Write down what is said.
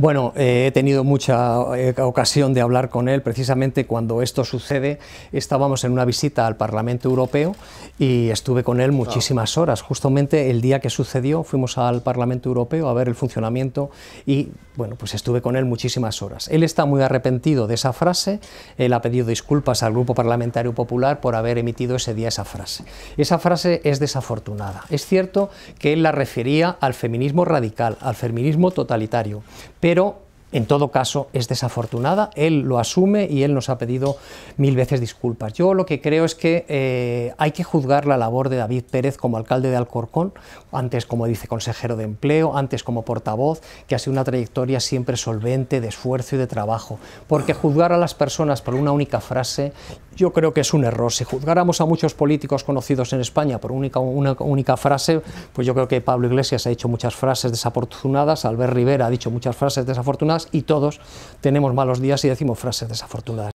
Bueno, eh, he tenido mucha eh, ocasión de hablar con él precisamente cuando esto sucede. Estábamos en una visita al Parlamento Europeo y estuve con él muchísimas horas. Justamente el día que sucedió fuimos al Parlamento Europeo a ver el funcionamiento y bueno, pues estuve con él muchísimas horas. Él está muy arrepentido de esa frase, él ha pedido disculpas al Grupo Parlamentario Popular por haber emitido ese día esa frase. Esa frase es desafortunada. Es cierto que él la refería al feminismo radical, al feminismo totalitario, pero en todo caso es desafortunada, él lo asume y él nos ha pedido mil veces disculpas. Yo lo que creo es que eh, hay que juzgar la labor de David Pérez como alcalde de Alcorcón, antes como dice consejero de empleo, antes como portavoz, que ha sido una trayectoria siempre solvente de esfuerzo y de trabajo, porque juzgar a las personas por una única frase yo creo que es un error. Si juzgáramos a muchos políticos conocidos en España por única, una única frase, pues yo creo que Pablo Iglesias ha dicho muchas frases desafortunadas, Albert Rivera ha dicho muchas frases desafortunadas y todos tenemos malos días y decimos frases desafortunadas.